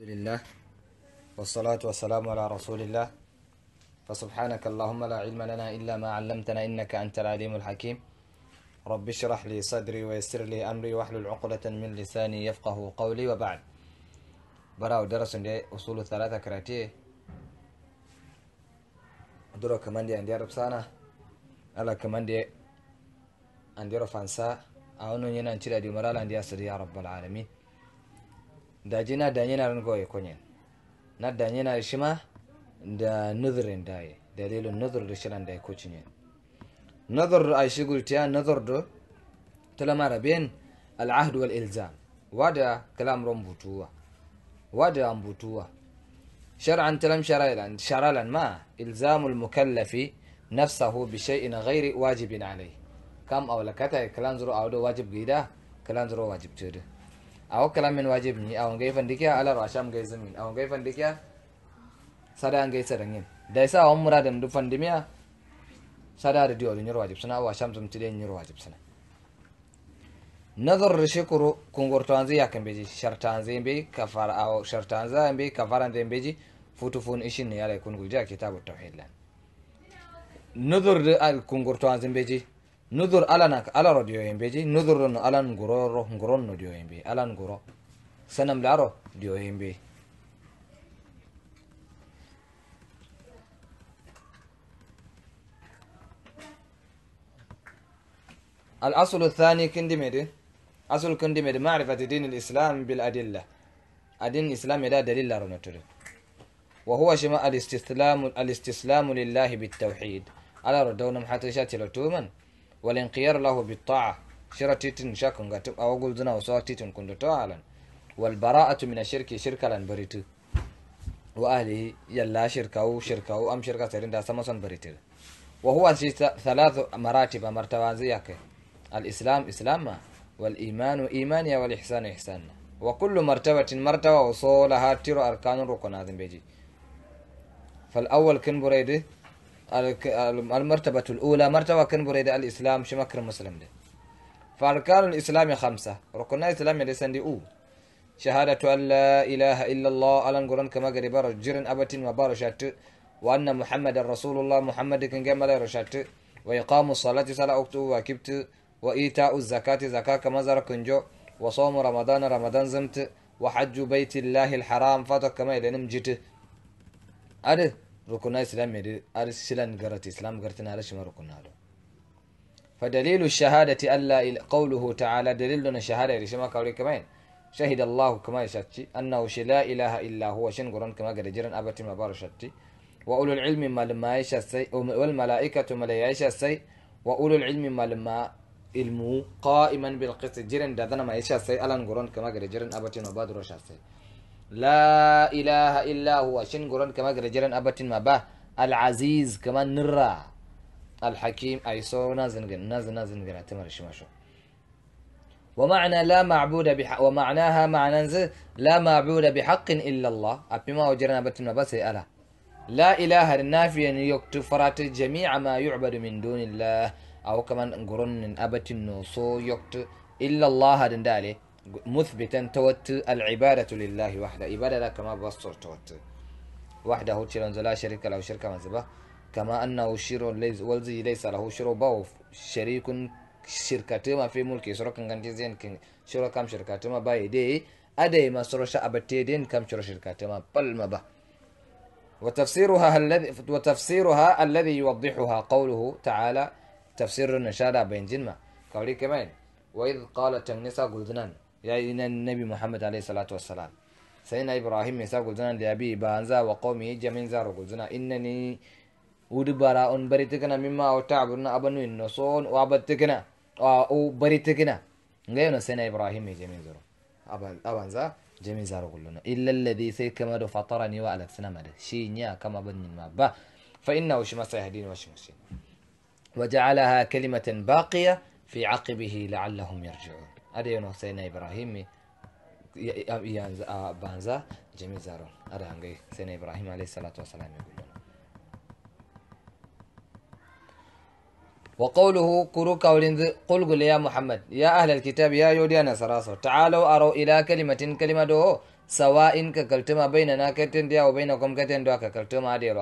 الحمد لله والصلاة والسلام على رسول الله فسبحانك اللهم لا علم لنا إلا ما علمتنا إنك أنت العليم الحكيم رب اشرح لي صدري ويسر لي أمري واحلل عقدة من لساني يفقه قولي وبعد براو درس دي أصول ثلاثة كراتي درو كمان دي عندي عرب سانا ألا كمان دي عندي رفانسا أعونو ينان تلا دي مرال عندي أسر يا رب العالمين daje na da yana ran goye kunyen na da yana shi ma da nuzurin da yi dalilin nuzur da shiran da ya kucin yin a shi gultiya nuzur do talama rabin al'ahd wal ilzam wada kalam ran wada an shar'an شرعا تلم sharalan ma ما إلزام المكلف نفسه بشيء غير واجب عليه كم أو لكتا كلام زرو أو واجب قيدا كلام زرو واجب تيري awon kala min wajib ni awon gai fan ala ro asham gai zamin awon gai fan dikiya sada an gai sada ngin dai awon muradan du fan dimiya sada da diyo ni ro wajib sana asham zum tide ni ro wajib nazar shukuru kun gorto ya kan beji sharta anzi be kafar aw sharta anza be kafar an de beji futu fun ishin ne ya rai kun guja kitabut tauhid la nazar al kun gorto nudur alana إنه ألان himɓeji nudurno alan نوديو إم بي ألان alan سنم لارو ديو إم بي الأصل الثاني كندي مدي أصل كندي مدي معرفة دين الإسلام بالأدلة أدين الإسلام لا دليل رنتر وهو شما الاستسلام الاستسلام لله بالتوحيد على ردونا محاتشات لتومن والانقيار له بالطاعة شرا تيتن شاكن غاتب أوغل زنا وسوا تيتن كندو تعالى والبراءة من الشرك شركا لن بريتو وأهله يلا شركاو شركاو أم شركا سرين دا سمسون بريتو وهو ثلاث مراتب مرتبازيك الإسلام إسلاما والإيمان إيمانيا والإحسان إحسانا وكل مرتبة مرتبة وصولها تيرو أركان ركن هذا بيجي فالأول كن بريده المرتبة الأولى مرتبة كن بريد الإسلام شمكر مسلم ده فأركان الإسلام خمسة ركن الإسلام يدي دي أو شهادة أن لا إله إلا الله ألان قران كما قريبا رجرن أبتن وبارشات وأن محمد رسول الله محمد كن جمال رشات وإقام الصلاة صلاة أكتو وكبت وإيتاء الزكاة زكاة كما كنجو وصوم رمضان رمضان زمت وحج بيت الله الحرام فاتك كما يلنم جته أده ركنا إسلام يدي قرت إسلام قرتنا لش ما ركنا له فدليل الشهادة ألا قوله تعالى دليلنا الشهادة لشما كوري كمان شهد الله كما يشتي أنه لا إله إلا هو شن قرن كما قد جرن أبت ما شتى وأولو العلم ما لما السي والملائكة ما لا السي وأولو العلم ما لما المو قائما bil جرن jiran ما dana السي ألا sai كما قد جرن أبت ما abatin شتى لا إله إلا هو شنغران كما جرجران أبتن ما با العزيز كما نرى الحكيم أي سو نازنغن نازن نازنغن أتمر شو ومعنى لا معبود بحق ومعناها معنى لا معبود بحق إلا الله أبما وجرنا أبتن ما بس ألا لا إله النافيا يكتب فرات جميع ما يعبد من دون الله أو كمان قرن أبتن سو يكتب إلا الله دندالي مثبتا توت العبادة لله وحده عبادة كما بصر توت وحده تشيرون لا شريك له شركا مزبا كما أنه شير ليس والزي ليس له شير باو شريك شركة ما في ملك سورة كان جزين كن شورا كم شركة ما باي دي أدي ما سورة أبتدين كم شورا شركة ما بل ما با وتفسيرها الذي وتفسيرها الذي يوضحها قوله تعالى تفسير النشادة بين جنما قولي كمان وإذ قالت النساء قلدنان يا النبي محمد عليه الصلاة والسلام سيدنا إبراهيم يسا قلزنا لأبي بانزا وقومي جمين زارو قلزنا إنني ودبارا أن بريتكنا مما أو أبنو النصون وابتكنا أو بريتكنا غيرنا نعم، سيدنا إبراهيم جمين زار أبانزا جمين زارو قلنا إلا الذي سيكما دو فطرني وألف سنة مدى شينيا كما بني ما با فإنه شما سيهدين وشمسين وجعلها كلمة باقية في عقبه لعلهم يرجعون ada Hussein Ibrahimi yanzu Ibrahim banza jami zaro ada hangai sai na ibrahim alayhi salatu wasalam ya gudu وقوله كروك ولنذ قل قل يا محمد يا أهل الكتاب يا يودي أنا سراسو تعالوا أروا إلى كلمة كلمة دو سواء ككلتما بيننا كتن ديا وبينكم كتن دوا ككلتما ديا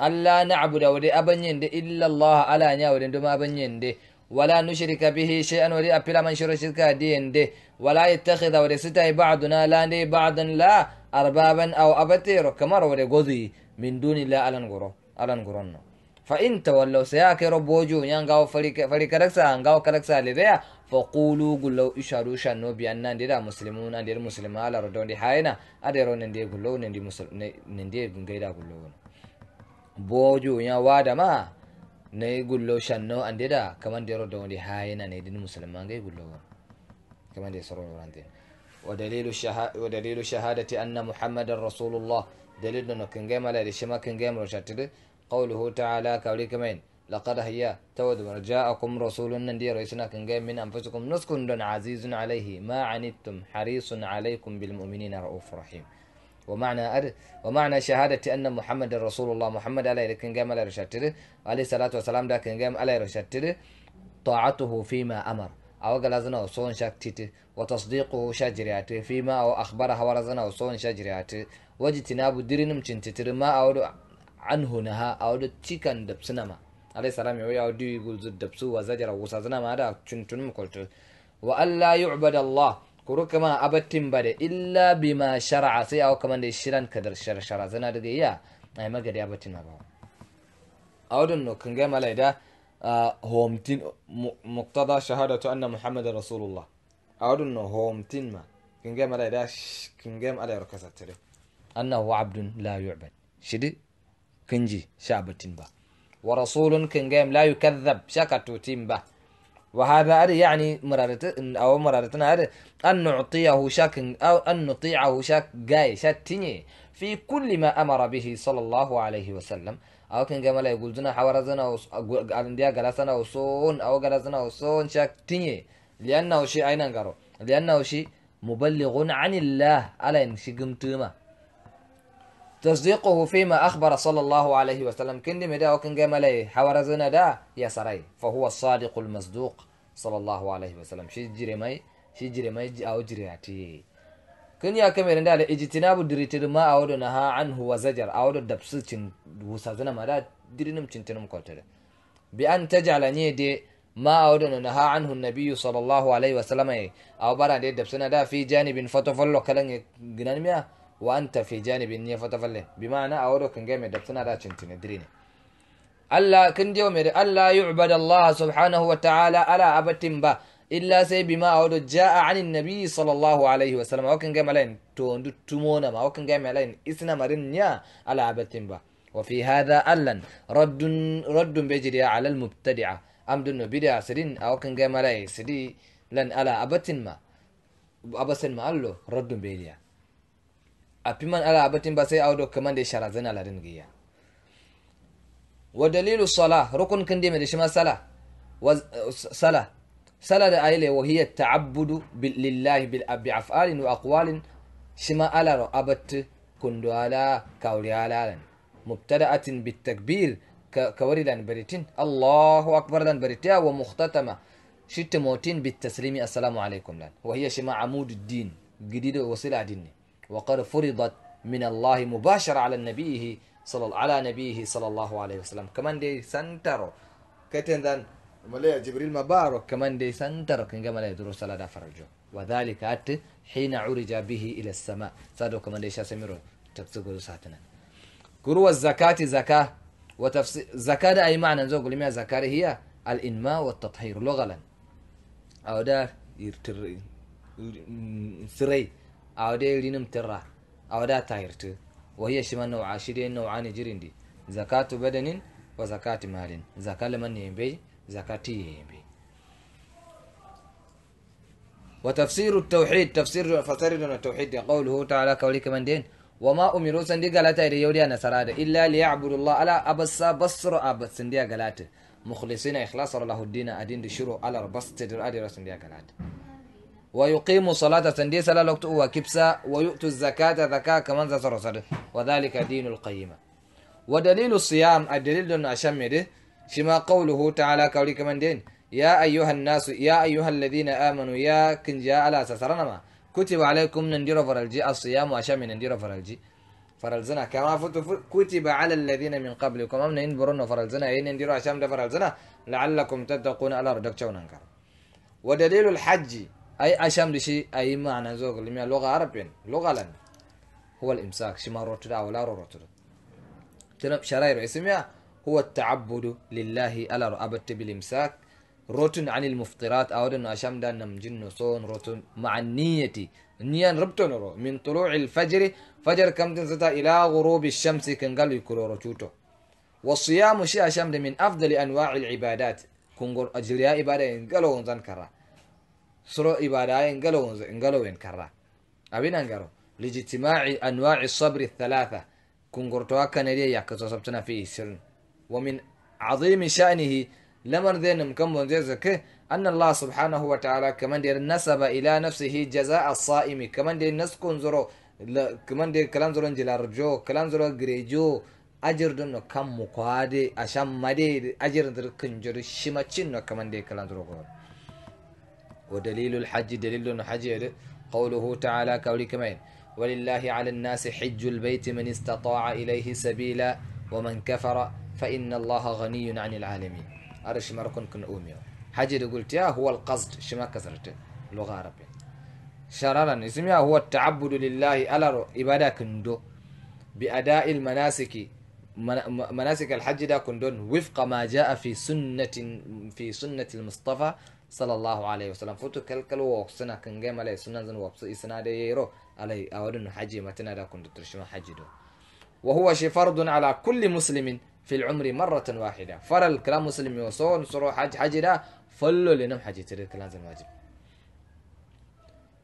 ألا نعبد ودي أبنين إلا الله ألا نعبد ما أبنين ولا نشرك به شيئا ولي أبلا من شرك دين دي ولا يتخذ ورستاي بعضنا لا دي بعض لا أربابا أو أبتير كمر ورغضي من دون الله ألن غرو ألن غرون فإن تولوا سياك رب وجو ينغاو فريق ركسا أنغاو كركسا لبيا فقولوا قلوا إشاروا شانو بأننا ندير مسلمون ندير مسلمون على ردون دي حاينا أديرون ندير قلوا ندير مسلمون ندير قلوا بوجو يا وادما nayi gullo shanno andeda kaman dero donde hayena ne din musulman gay gullo kaman de soro warante ودليل الشهادة ودليل شهادة أن محمد رسول الله دليل أنه كان جيم على الشما كان جيم قوله تعالى كولي كمان لقد هي تود جاءكم رسول ندي رئيسنا كان جاي من أنفسكم نسكن عزيز عليه ما عنتم حريص عليكم بالمؤمنين رؤوف رحيم ومعنى أر ومعنى شهادة أن محمد رسول الله محمد عليه لكن كنجام على رشاتر عليه الصلاة والسلام ده كنجام على رشاتر طاعته فيما أمر أو قال زنا وصون شاكتت وتصديقه شجريات فيما أو أخبرها ورزنا وصون شجريات واجتناب درنم تنتتر ما أو عنه نها أو تشيكن دبسنما عليه السلام يقول دي يقول دبسو وزجر وسازنا ما دا تنتنم قلت وألا يعبد الله kuro kama abattin bade illa bima shar'a sai aw kaman da shiran kadar shar shara zana daga iya ai magadi abattin ba awdun no kan ga malaida homtin muqtada shahadatu anna muhammadar rasulullah awdun no homtin ma kan ga malaida kan ga malai rakasatire annahu abdun la yu'bad shidi kanji sha'abatin ba wa rasulun kan ga la yukazzab shakatutin ba وهذا أري يعني مرارت أو مرارتنا أري أن نعطيه شك أو أن نطيعه شك جاي شتني في كل ما أمر به صلى الله عليه وسلم أو كن جمال يقول زنا حورزنا عندي جلسنا وصون أو جلسنا وصون شك تني لأنه شيء أين قرو لأنه شيء مبلغ عن الله على إن شيء قمتما تصديقه فيما أخبر صلى الله عليه وسلم كندم مدى وكن جمالي حوارزنا دا يا سري فهو الصادق المصدوق صلى الله عليه وسلم شي جريمي شي جريمي أو جرياتي كن يا كمير دا اجتناب دريتر ما أودنها عنه وزجر أود دبسل وسازنا مدا درينم تنم كوتر بأن تجعلني دي ما أود نها عنه النبي صلى الله عليه وسلم أو برا دي دبسنا دا في جانب فتفلو كلن جنان وأنت في جانب نية فتفله بمعنى أورو كن جامي دبتنا دا چنتين دريني ألا كن ديو ألا يعبد الله سبحانه وتعالى ألا أبتن با إلا سي بما أورو جاء عن النبي صلى الله عليه وسلم وكن جامي لين توندو تمونا ما وكن جامي لين إسنا مرين ألا أبتن با وفي هذا ألا رد رد بجري على المبتدعة أمد بدع سرين أو كن جامي سدي لن ألا أبتن ما أبسن ما قال له رد بجري apiman ala abatin basai awdo kamande shara zana la dingiya wa dalilu salah rukun kindi me dishma sala wa sala sala da aile wa hiya ta'abbudu lillahi bil abi af'alin wa aqwalin shima ala ro abat kundu ala kawli ala mubtada'atin bit takbir كوريلان بريتين الله أكبر لان بريتيا ومختتمة شت موتين بالتسليم السلام عليكم لان وهي شما عمود الدين جديد وسيلة ديني وقد فرضت من الله مباشرة على النبي صلى على نبيه صلى الله عليه وسلم كمان دي كتن ذن ملأ جبريل مبارك كمان دي سنتر كن ملأ دروس على دفرجو وذلك أت حين عرج به إلى السماء سادو كمان دي شاسميرو تبتقول ساتنا قروا الزكاة زكاة وتفسير زكاة أي معنى نزوق لما زكاة هي الإنماء والتطهير لغلا أو دار يرتر سري عودة لنم ترى عودة تايرت وهي شما نوع عشرين نوعان جرندي زكاة بدن وزكاة مال زكاة لمن ينبي زكاة ينبي وتفسير التوحيد تفسير فسر التوحيد قوله تعالى كوليك من دين وما أمروا سندي غلطة إلى يودي أنا سرادة إلا ليعبدوا الله على أبسا بصر أبد سندي غلطة مخلصين إخلاص الله الدين أدين دشرو على ربست در أدي رسندي غلطة ويقيم صلاة تندي سلا لوكت أوا كبسا ويؤت الزكاة ذكاء كمان زسر وذلك دين القيمة ودليل الصيام الدليل أشمده شما قوله تعالى كولي كمان دين يا أيها الناس يا أيها الذين آمنوا يا كنجا على سسرنما كتب عليكم نندير فرالجي الصيام وأشم نندير فرالجي فرالزنا كما كتب على الذين من قبلكم أمن ينبرون فرلزنا ينندير أشم فرالزنا لعلكم تتقون على ردك شونانكر ودليل الحج اي اشام دشي اي معنى زوج لما لغه عربية لغه لنا هو الامساك شما أو لا روتر ترى شراير اسمها هو التعبد لله ألا رأبت بالامساك روتن عن المفطرات أودن أشام دان جن صون روتن مع النية نيان ربطن رو من طلوع الفجر فجر كم تنستا إلى غروب الشمس قال يكرو روتوتو والصيام شي أشام من أفضل أنواع العبادات كنقر أجلياء إبادة قالوا ونزن كرا سرو إبادة انقلو انقلو كرا أبين انقلو لجتماع أنواع الصبر الثلاثة كنقرتوا كنريا يكتو صبتنا فيه سر ومن عظيم شأنه لمن ذين مكمل جزك أن الله سبحانه وتعالى كمان دير نسب إلى نفسه جزاء الصائم كمان دير نسكن زرو كمان دير كلام زرو جلارجو كلام زرو جريجو أجر دنو كم مقادي أشام مدي أجر در كنجر شمتشنو كمان دير كلام زرو ودليل الحج دليل الحج قوله تعالى كولي كمين ولله على الناس حج البيت من استطاع إليه سبيلا ومن كفر فإن الله غني عن العالمين أرى شماركن كن أوميو حج قلت يا هو القصد شما كسرت لغة عربية شرارا اسمها هو التعبد لله على إبادة كندو بأداء المناسك مناسك الحج دا كندون وفق ما جاء في سنة في سنة المصطفى sallallahu alaihi wasallam futu kalkalo wa suna kan gai malai sunan zan wapsu isna da yero alai a wadin haji matina da kun dutur shi haji do wa huwa shi fardun ala kulli muslimin fil umri marratan wahida faral kala muslimi wa so suro haji haji da fallo le nam haji tare kala zan wajib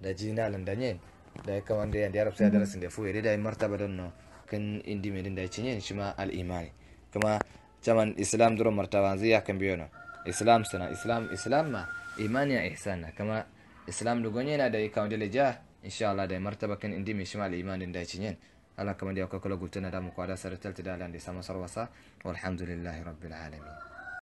da jina lan da nyen da ka wanda yan yarab sai darasin da fuye da martaba don no kan indi medin da cinyen shi ma al imani kuma jaman islam duro martaba zai ya kan biyo no islam sana islam islam ma imani ya ihsana kama islam lugonye na da ikaw dele ja inshallah da martaba kan indi mi shimal imanin da cinyen ala kama da yakakala gultana da mu kwada saratal da lan da sama sarwasa walhamdulillahi rabbil alamin